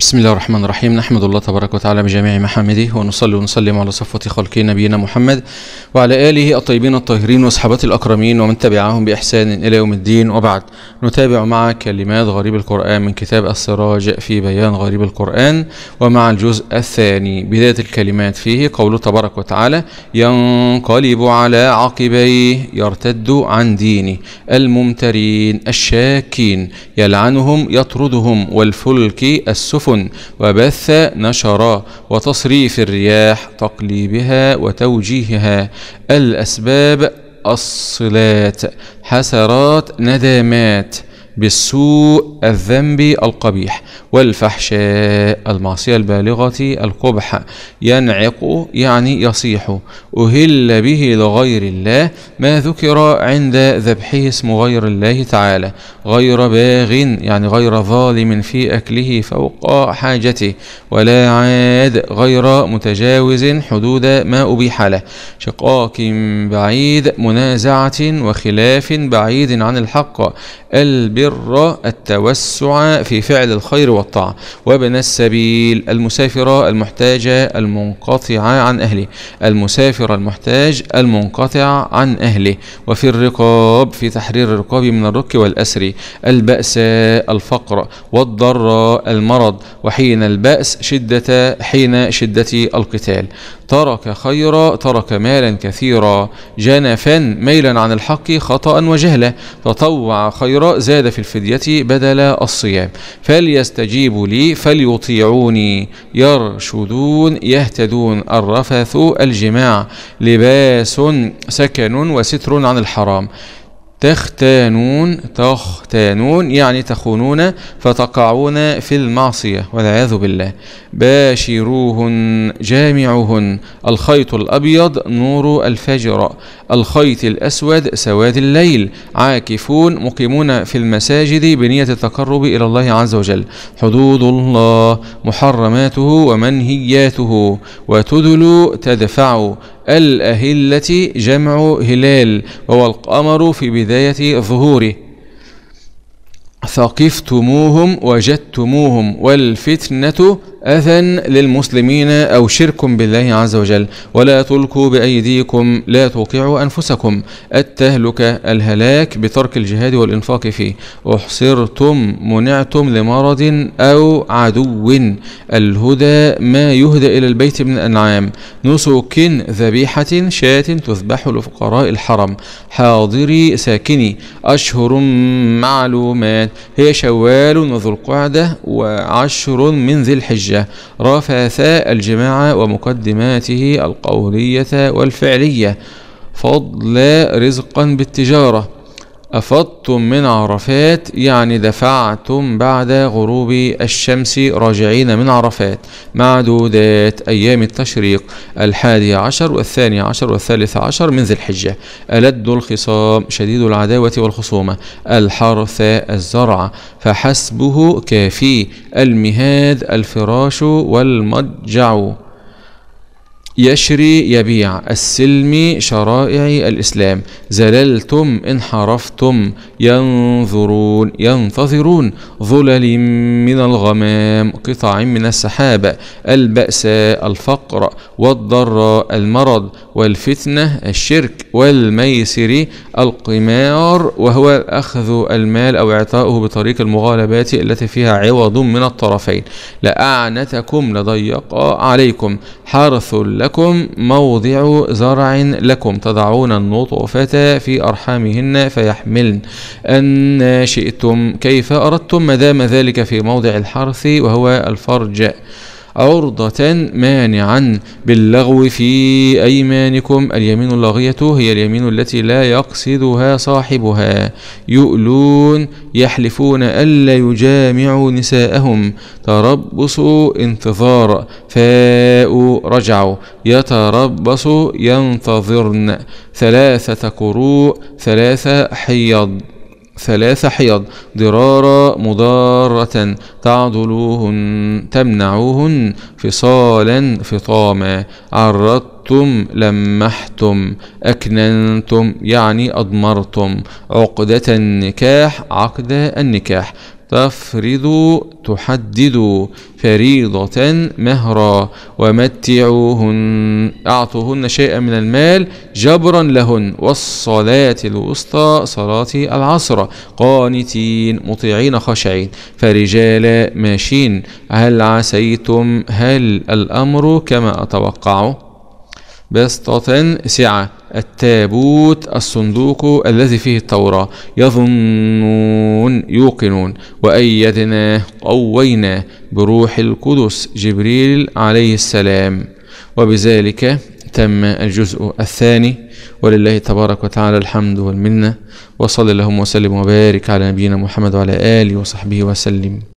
بسم الله الرحمن الرحيم نحمد الله تبارك وتعالى بجميع محامده ونصلي ونسلم على صفوة خلق نبينا محمد وعلى آله الطيبين الطاهرين وصحابته الأكرمين ومن تبعهم بإحسان إلى يوم الدين وبعد نتابع مع كلمات غريب القرآن من كتاب السراج في بيان غريب القرآن ومع الجزء الثاني بداية الكلمات فيه قوله تبارك وتعالى ينقلب على عقبيه يرتد عن دينه الممترين الشاكين يلعنهم يطردهم والفلك السفر سفن وبث نشرا وتصريف الرياح تقليبها وتوجيهها الأسباب الصلات حسرات ندامات بالسوء الذنب القبيح والفحشاء المعصية البالغة القبح ينعق يعني يصيح أهل به لغير الله ما ذكر عند ذبحه اسم غير الله تعالى غير باغ يعني غير ظالم في أكله فوق حاجته ولا عاد غير متجاوز حدود ما أبيح له شقاق بعيد منازعة وخلاف بعيد عن الحق البر المسافر التوسع في فعل الخير والطاعة وابن السبيل المسافر المحتاج المنقطع عن أهله المسافر المحتاج المنقطع عن أهله وفي الرقاب في تحرير الرقاب من الرك والأسر البأس الفقر والضر المرض وحين البأس شدة حين شدة القتال ترك خيرا ترك مالا كثيرا جنفا ميلا عن الحق خطأ وجهلا تطوع خيرا زاد في في الفدية بدل الصيام فليستجيبوا لي فليطيعوني يرشدون يهتدون الرفث الجماع لباس سكن وستر عن الحرام تختانون تختانون يعني تخونون فتقعون في المعصية والعياذ بالله باشروهن جامعهن الخيط الأبيض نور الفجر الخيط الأسود سواد الليل عاكفون مقيمون في المساجد بنية التقرب إلى الله عز وجل حدود الله محرماته ومنهياته وتدل تدفع الأهلة جمع هلال وهو القمر في بداية ظهوره ثقفتموهم وجدتموهم والفتنة أذى للمسلمين أو شرك بالله عز وجل ولا تلقوا بأيديكم لا توقعوا أنفسكم التهلكة الهلاك بترك الجهاد والإنفاق فيه أحصرتم منعتم لمرض أو عدو الهدى ما يهدى إلى البيت من الأنعام نسك ذبيحة شاة تذبح لفقراء الحرم حاضري ساكني أشهر معلومات هي شوال ذو القعدة وعشر من ذي الحجة الحجة رفاثا الجماعة ومقدماته القولية والفعلية فضلا رزقا بالتجارة أفضتم من عرفات يعني دفعتم بعد غروب الشمس راجعين من عرفات معدودات أيام التشريق الحادي عشر والثاني عشر والثالث عشر من ذي الحجة ألد الخصام شديد العداوة والخصومة الحرث الزرع فحسبه كافي المهاد الفراش والمضجع يشري يبيع السلم شرائع الإسلام زللتم انحرفتم ينظرون ينتظرون ظلل من الغمام قطع من السحابة البأس الفقر والضر المرض والفتنة الشرك والميسر القمار وهو أخذ المال أو إعطاؤه بطريق المغالبات التي فيها عوض من الطرفين لأعنتكم لضيق عليكم حرث لكم لكم موضع زرع لكم تضعون النطفة في أرحامهن فيحملن أن شئتم كيف أردتم ما دام ذلك في موضع الحرث وهو الفرج عرضة مانعا باللغو في أيمانكم اليمين اللاغية هي اليمين التي لا يقصدها صاحبها يؤلون يحلفون ألا يجامعوا نساءهم تربص انتظار فاء رجعوا يتربص ينتظرن ثلاثة قروء ثلاثة حيض ثلاث حيض ضرارا مضارة تعضلوهن تمنعوهن فصالا فطاما عرضتم لمحتم أكننتم يعني أضمرتم عقدة النكاح عقد النكاح تفرض تحدد فريضة مهرا ومتعوهن أعطوهن شيئا من المال جبرا لهن والصلاة الوسطى صلاة العصر قانتين مطيعين خشعين فرجال ماشين هل عسيتم هل الأمر كما أتوقع بسطة سعة التابوت الصندوق الذي فيه التوراة يظنون يوقنون وأيدناه قويناه بروح القدس جبريل عليه السلام وبذلك تم الجزء الثاني ولله تبارك وتعالى الحمد والمنة وصلى اللهم وسلم وبارك على نبينا محمد وعلى آله وصحبه وسلم